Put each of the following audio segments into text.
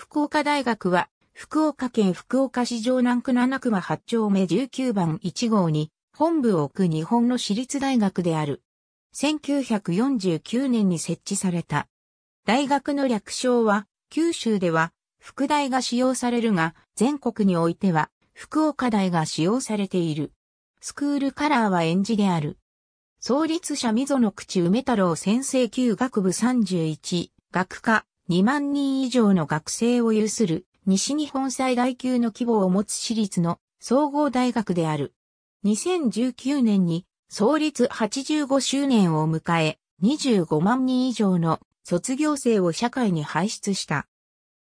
福岡大学は、福岡県福岡市城南区七区八丁目19番1号に、本部を置く日本の私立大学である。1949年に設置された。大学の略称は、九州では、福大が使用されるが、全国においては、福岡大が使用されている。スクールカラーは演じである。創立者溝の口梅太郎先生旧学部31、学科、2万人以上の学生を有する西日本最大級の規模を持つ私立の総合大学である。2019年に創立85周年を迎え、25万人以上の卒業生を社会に輩出した。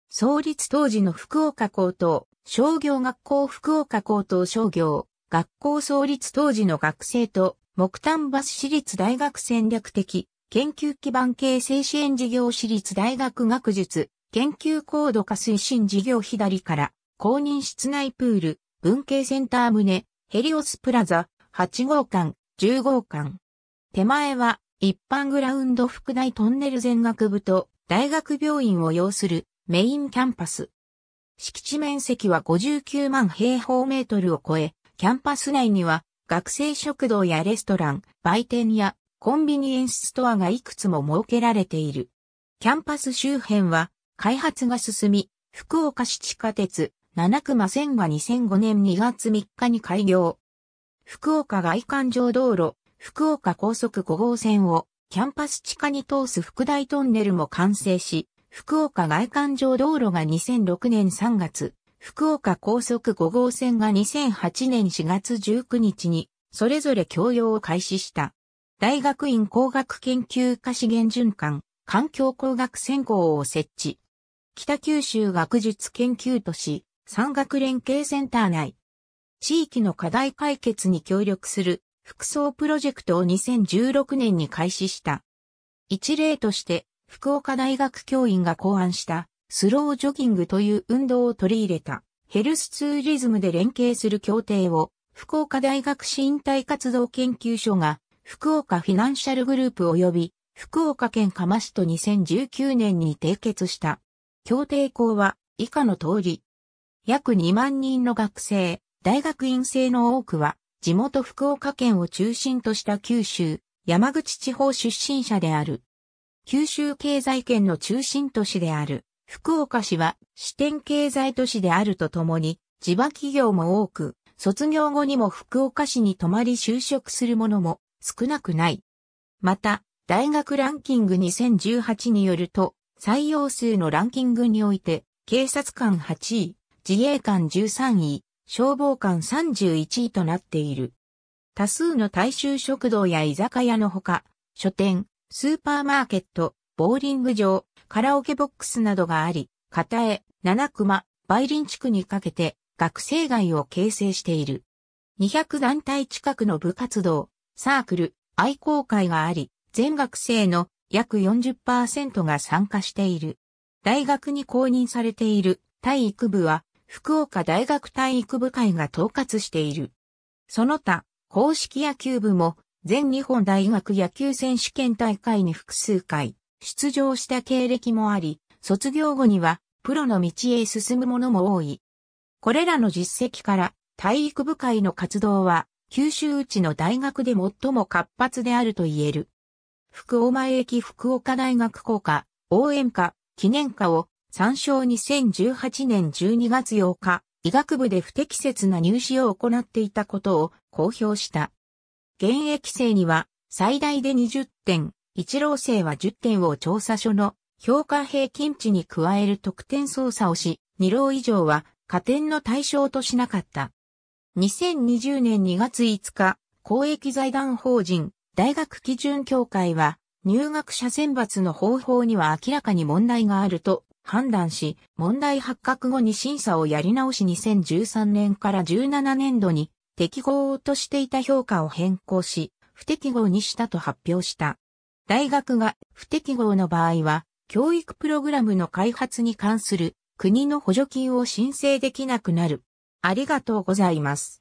創立当時の福岡高等、商業学校福岡高等商業、学校創立当時の学生と、木炭橋私立大学戦略的研究基盤形成支援事業私立大学学術、研究高度化推進事業左から、公認室内プール、文系センター棟、ヘリオスプラザ、8号館、10号館。手前は、一般グラウンド副大トンネル全学部と、大学病院を要するメインキャンパス。敷地面積は59万平方メートルを超え、キャンパス内には学生食堂やレストラン、売店やコンビニエンスストアがいくつも設けられている。キャンパス周辺は開発が進み、福岡市地下鉄七熊線が2005年2月3日に開業。福岡外環状道路、福岡高速5号線をキャンパス地下に通す副大トンネルも完成し、福岡外環状道路が2006年3月、福岡高速5号線が2008年4月19日に、それぞれ供用を開始した。大学院工学研究科資源循環、環境工学専攻を設置。北九州学術研究都市、産学連携センター内。地域の課題解決に協力する、服装プロジェクトを2016年に開始した。一例として、福岡大学教員が考案した、スロージョギングという運動を取り入れた、ヘルスツーリズムで連携する協定を、福岡大学身体活動研究所が福岡フィナンシャルグループ及び福岡県釜市と2019年に締結した。協定校は以下の通り。約2万人の学生、大学院生の多くは地元福岡県を中心とした九州、山口地方出身者である。九州経済圏の中心都市である。福岡市は支店経済都市であるとともに、地場企業も多く、卒業後にも福岡市に泊まり就職する者も少なくない。また、大学ランキング2018によると、採用数のランキングにおいて、警察官8位、自衛官13位、消防官31位となっている。多数の大衆食堂や居酒屋のほか、書店、スーパーマーケット、ボーリング場、カラオケボックスなどがあり、片江、七熊、梅林地区にかけて学生街を形成している。200団体近くの部活動、サークル、愛好会があり、全学生の約40%が参加している。大学に公認されている体育部は、福岡大学体育部会が統括している。その他、公式野球部も、全日本大学野球選手権大会に複数回、出場した経歴もあり、卒業後には、プロの道へ進むものも多い。これらの実績から、体育部会の活動は、九州内の大学で最も活発であると言える。福岡駅福岡大学校歌、応援歌、記念歌を参照2018年12月8日、医学部で不適切な入試を行っていたことを公表した。現役生には最大で20点、一浪生は10点を調査書の評価平均値に加える得点操作をし、二浪以上は加点の対象としなかった。2020年2月5日、公益財団法人大学基準協会は入学者選抜の方法には明らかに問題があると判断し、問題発覚後に審査をやり直し2013年から17年度に適合としていた評価を変更し、不適合にしたと発表した。大学が不適合の場合は、教育プログラムの開発に関する国の補助金を申請できなくなる。ありがとうございます。